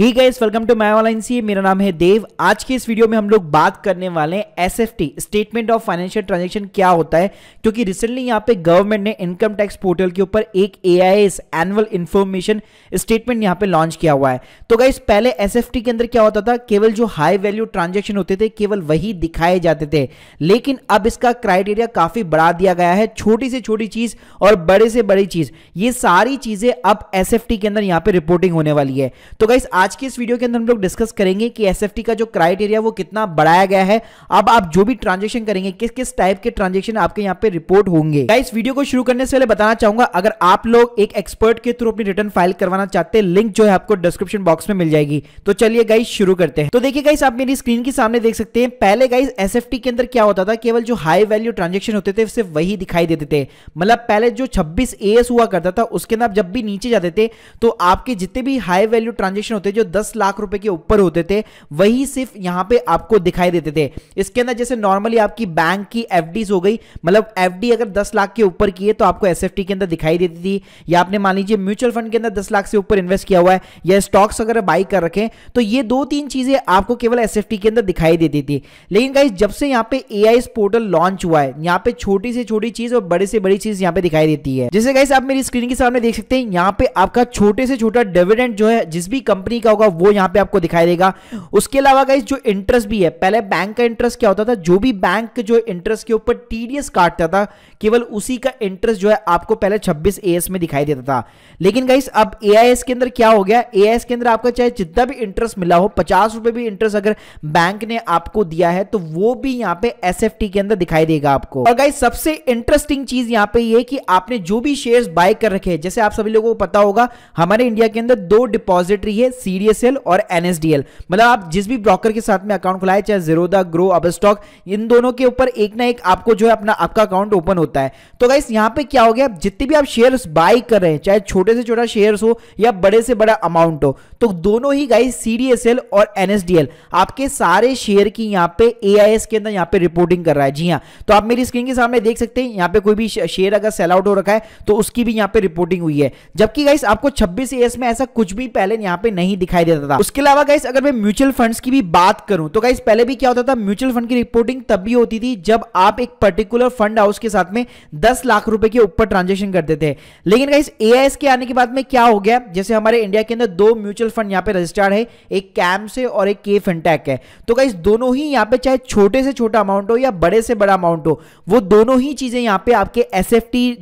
he guys welcome to my online सी मेरा नाम है देव आज के इस वीडियो में हम लोग बात करने वाले हैं SFT statement of financial transaction क्या होता है क्योंकि रिसेंटली यहां पे गवर्नमेंट ने इनकम टैक्स पोर्टल के ऊपर एक एआईएस एनुअल इन्फॉर्मेशन स्टेटमेंट यहां पे लॉन्च किया हुआ है तो गाइस पहले एस के अंदर क्या होता था केवल जो हाई वैल्यू ट्रांजेक्शन होते थे केवल वही दिखाए जाते थे लेकिन अब इसका क्राइटेरिया काफी बढ़ा दिया गया है छोटी से छोटी चीज और बड़े से बड़ी चीज ये सारी चीजें अब एस के अंदर यहाँ पे रिपोर्टिंग होने वाली है तो गाइस आज की इस वीडियो के अंदर हम लोग डिस्कस करेंगे कि एस का जो क्राइटेरिया वो कितना बढ़ाया गया है अब आप जो भी ट्रांजेक्शन करेंगे किस किस टाइप के ट्रांजेक्शन आपके यहाँ पे रिपोर्ट होंगे इस वीडियो को शुरू करने से पहले बताना चाहूंगा अगर आप लोग एक एक्सपर्ट के थ्रू अपनी रिटर्न फाइल करवाना चाहते हैं लिंक जो है आपको डिस्क्रिप्शन बॉक्स में मिल जाएगी तो चलिए गाइस शुरू करते हैं तो देखिए गाइस आप मेरी स्क्रीन के सामने देख सकते हैं पहले गाइस एसएफटी के अंदर क्या होता था केवल जो हाई वैल्यू ट्रांजेक्शन होते थे सिर्फ वही दिखाई देते थे मतलब पहले जो छब्बीस ए हुआ करता था उसके अंदर जब भी नीचे जाते थे तो आपके जितने भी हाई वैल्यू ट्रांजेक्शन होते जो दस लाख रुपए के ऊपर होते थे वही सिर्फ यहां पे आपको दिखाई देते थे इसके अंदर जैसे नॉर्मली आपकी बैंक की एफ हो गई मतलब एफ अगर दस लाख के ऊपर की है तो आपको एस के अंदर दिखाई देती थी या आपने मान लीजिए म्यूचुअल फंड के अंदर दस लाख से ऊपर इन्वेस्ट किया हुआ है या स्टॉक्स अगर बाई कर रखें तो ये दो तीन चीजें आपको केवल एस के अंदर दिखाई देती थी लेकिन गाइज जब से यहाँ पे ए पोर्टल लॉन्च हुआ है यहाँ पे छोटी से छोटी चीज और बड़े से बड़ी चीज यहाँ पे दिखाई देती है जैसे गाइस आप मेरी स्क्रीन के सामने देख सकते हैं यहाँ पे आपका छोटे से छोटा डिविडेंड जो है जिस भी कंपनी तरीका होगा वो यहां पे आपको दिखाई देगा उसके अलावा गाइस जो इंटरेस्ट भी है पहले बैंक का इंटरेस्ट क्या होता था जो भी बैंक जो इंटरेस्ट के ऊपर टीडीएस काटता था केवल उसी का इंटरेस्ट जो है आपको पहले छब्बीस ए में दिखाई देता था लेकिन गाइस अब ए के अंदर क्या हो गया ए के अंदर आपका चाहे जितना भी इंटरेस्ट मिला हो पचास भी इंटरेस्ट अगर बैंक ने आपको दिया है तो वो भी यहाँ पे एस के अंदर दिखाई देगा आपको और गाइस सबसे इंटरेस्टिंग चीज यहाँ पे ये कि आपने जो भी शेयर्स बाय कर रखे हैं जैसे आप सभी लोगों को पता होगा हमारे इंडिया के अंदर दो डिपॉजिटरी है सीडीएसएल और एनएसडीएल मतलब आप जिस भी ब्रोकर के साथ में अकाउंट खुलाए चाहे जीरो ग्रो अब स्टॉक इन दोनों के ऊपर एक ना एक आपको जो है अपना आपका अकाउंट ओपन होता है तो गाइस यहां पे क्या हो गया जितने भी आप शेयर बाय कर रहे हैं चाहे छोटे से छोटा शेयर हो या बड़े से बड़ा अमाउंट हो तो दोनों ही गाइस सीडीएसएल और एनएसडीएल आपके सारे शेयर की यहां पे एआईएस के अंदर यहां पे रिपोर्टिंग कर रहा है जी हाँ तो आप मेरी स्क्रीन के सामने देख सकते हैं यहां पे कोई भी शेयर अगर सेल आउट हो रखा है तो उसकी भी यहां पे रिपोर्टिंग हुई है जबकि गाइस आपको छब्बीस एएस में ऐसा कुछ भी पहले यहां पे नहीं दिखाई देता था उसके अलावा गाइस अगर मैं म्यूचुअल फंड्स की भी बात करूं तो गाइस पहले भी क्या होता था म्यूचुअल फंड की रिपोर्टिंग तब भी होती थी जब आप एक पर्टिकुलर फंड हाउस के साथ में दस लाख रुपए के ऊपर ट्रांजेक्शन करते थे लेकिन गाइस ए के आने के बाद में क्या हो गया जैसे हमारे इंडिया के अंदर दो म्यूचुअल फंड यहाँ पे रजिस्टर्ड है एक कैम से और एक के फिनटेक है तो गाइस दोनों ही यहाँ पे चाहे छोटे से छोटा अमाउंट हो या बड़े से बड़ा अमाउंट हो वो दोनों ही चीजें यहाँ पे आपके एस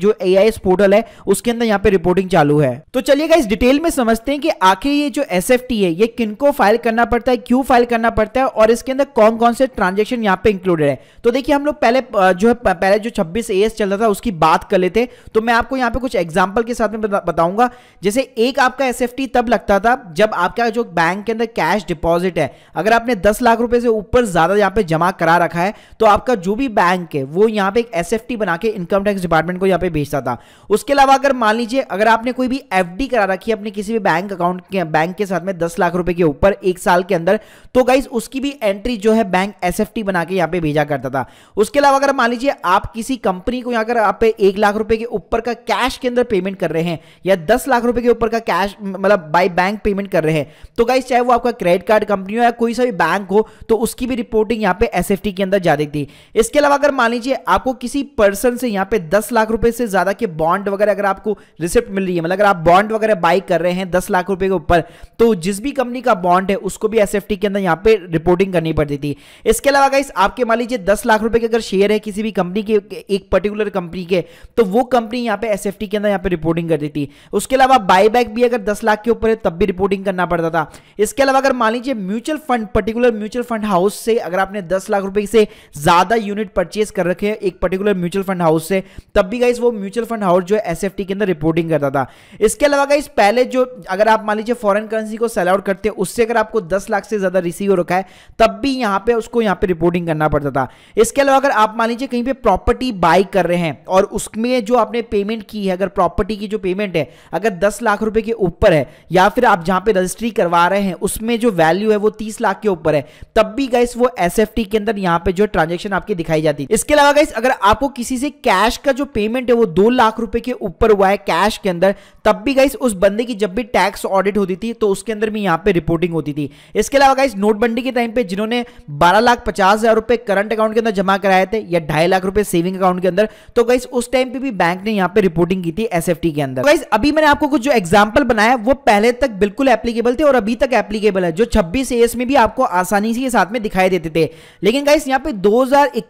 जो ए पोर्टल है उसके अंदर यहाँ पे रिपोर्टिंग चालू है तो चलिए गाइस डिटेल में समझते हैं कि आखिर ये जो एस एसएफटी है ये किनको फाइल करना पड़ता है क्यों फाइल करना पड़ता है और इसके अंदर कौन कौन से ट्रांजेक्शन यहाँ पे इंक्लूडेड है तो देखिए हम लोग पहले जो है पहले जो 26 ए चल रहा था उसकी बात कर लेते तो मैं आपको यहाँ पे कुछ एग्जाम्पल के साथ में बताऊंगा जैसे एक आपका एस तब लगता था जब आपका जो बैंक के अंदर कैश डिपॉजिट है अगर आपने दस लाख रुपए से ऊपर ज्यादा यहाँ पे जमा करा रखा है तो आपका जो भी बैंक है वो यहाँ पे एक एस बना के इनकम टैक्स डिपार्टमेंट को यहाँ पे भेजता था उसके अलावा अगर मान लीजिए अगर आपने कोई भी एफ करा रखी है अपने किसी भी बैंक अकाउंट के बैंक के साथ साथ में दस लाख रुपए के ऊपर एक साल के अंदर तो गाइज उसकी भी एंट्री जो है बैंक एस एफ टी बना के यहाँ पे भेजा करता था उसके अलावा अगर मान लीजिए आप किसी कंपनी को यहाँ अगर आप एक लाख रुपए के ऊपर का कैश के अंदर पेमेंट कर रहे हैं या दस लाख रुपए के ऊपर का कैश मतलब बाई बैंक पेमेंट कर रहे हैं तो गाइज चाहे वो आपका क्रेडिट कार्ड कंपनी हो या कोई सा भी बैंक हो तो उसकी भी रिपोर्टिंग यहाँ पे एस एफ टी के अंदर जा देती इसके अलावा अगर मान लीजिए आपको किसी पर्सन से यहाँ पे दस लाख रुपए से ज्यादा के बॉन्ड वगैरह अगर आपको रिसिप्ट मिल रही है मतलब अगर आप बॉन्ड वगैरह बाई कर रहे हैं दस लाख रुपए के ऊपर तो जिस भी कंपनी का बॉन्ड है उसको भी एस के अंदर यहाँ पे रिपोर्टिंग करनी पड़ती थी इसके अलावा गाइस आपके मान लीजिए दस लाख रुपए के अगर शेयर है किसी भी कंपनी के एक पर्टिकुलर कंपनी के तो वो कंपनी यहाँ पे एस के अंदर यहाँ पे रिपोर्टिंग कर देती उसके अलावा बाईबैक भी अगर दस लाख के ऊपर है तब भी रिपोर्टिंग करना पड़ता था इसके अलावा अगर मान लीजिए mutual fund particular mutual fund house से अगर आपने दस लाख रुपए से ज्यादा यूनिट परचेज कर रखे हैं एक पर्टिकुलर म्यूचुअल फंड हाउस से तब भी गाइस वो म्यूचुअल फंड हाउस जो है एस के अंदर रिपोर्टिंग करता था इसके अलावा गाइस पहले जो अगर आप मान लीजिए फॉरन करेंसी करेंसी को सेल आउट करते हैं उससे अगर आपको दस लाख से ज्यादा रिसीव हो रखा है तब भी यहां पे उसको यहां पे रिपोर्टिंग करना पड़ता था इसके अलावा अगर आप मान लीजिए कहीं पे प्रॉपर्टी बाई कर रहे हैं और उसमें जो आपने पेमेंट की है अगर प्रॉपर्टी की जो पेमेंट है अगर दस लाख रुपए के ऊपर है या फिर आप जहां पर रजिस्ट्री करवा रहे हैं उसमें जो वैल्यू है वो तीस लाख के ऊपर है तब भी गाइस वो एस के अंदर यहां पर जो ट्रांजेक्शन आपकी दिखाई जाती है इसके अलावा गाइस अगर आपको किसी से कैश का जो पेमेंट है वो दो लाख रुपए के ऊपर हुआ है कैश के अंदर तब भी गाइस उस बंदे की जब भी टैक्स ऑडिट होती थी तो उस उसके अंदर भी यहां पे रिपोर्टिंग होती थी इसके अलावा गाइस नोटबंदी के टाइम पे जिन्होंने बारह लाख पचास हजार रुपए करंट अकाउंट के अंदर जमा कराए थे या ढाई लाख रुपए सेविंग अकाउंट के अंदर तो गाइस उस टाइम पे भी बैंक ने यहाँ पे रिपोर्टिंग की थी एस के अंदर गाइस अभी मैंने आपको कुछ जो एग्जाम्पल बनाया वो पहले तक बिल्कुल एप्लीकेबल थे और अभी तक एप्लीकेबल है जो छब्बीस एस में भी आपको आसानी से साथ में दिखाई देते थे लेकिन गाइस यहाँ पे दो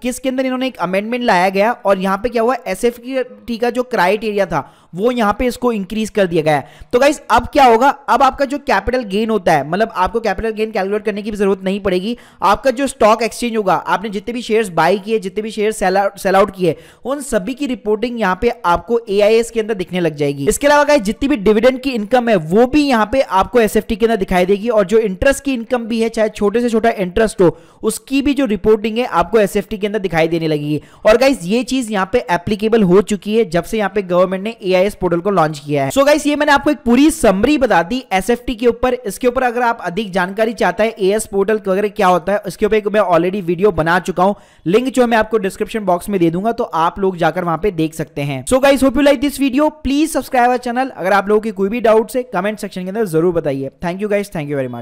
के अंदर इन्होंने एक अमेंडमेंट लाया गया और यहाँ पे क्या हुआ एस का जो क्राइटेरिया था वो यहां पे इसको इंक्रीज कर दिया गया है तो गाइज अब क्या होगा अब आपका जो कैपिटल गेन होता है मतलब आपको कैपिटल गेन कैलकुलेट करने की जरूरत नहीं पड़ेगी आपका जो स्टॉक एक्सचेंज होगा आपने जितने भी शेयर्स बाय किए जितने भी शेयर सेल आउट किए उन सभी की रिपोर्टिंग यहाँ पे आपको ए के अंदर दिखने लग जाएगी इसके अलावा गाइस जितनी भी डिविडेंड की इनकम है वो भी यहाँ पे आपको एस के अंदर दिखाई देगी और जो इंटरेस्ट की इनकम भी है चाहे छोटे से छोटा इंटरेस्ट हो उसकी भी जो रिपोर्टिंग है आपको एस के अंदर दिखाई देने लगेगी और गाइज ये चीज यहाँ पे एप्लीकेबल हो चुकी है जब से यहाँ पे गवर्नमेंट ने ए है इस पोर्टल को लॉन्च किया है सो so गाइस ये मैंने आपको एक पूरी समरी बता दी एस के ऊपर इसके ऊपर अगर आप अधिक जानकारी चाहता है एएस पोर्टल वगैरह क्या होता है इसके ऊपर मैं ऑलरेडी वीडियो बना चुका हूँ लिंक जो मैं आपको डिस्क्रिप्शन बॉक्स में दे दूंगा तो आप लोग जाकर वहां पर देख सकते हैं so guys hope you like this video please subscribe our channel अगर आप लोगों की कोई भी डाउट है कमेंट सेक्शन के अंदर जरूर बताइए thank you guys thank you very much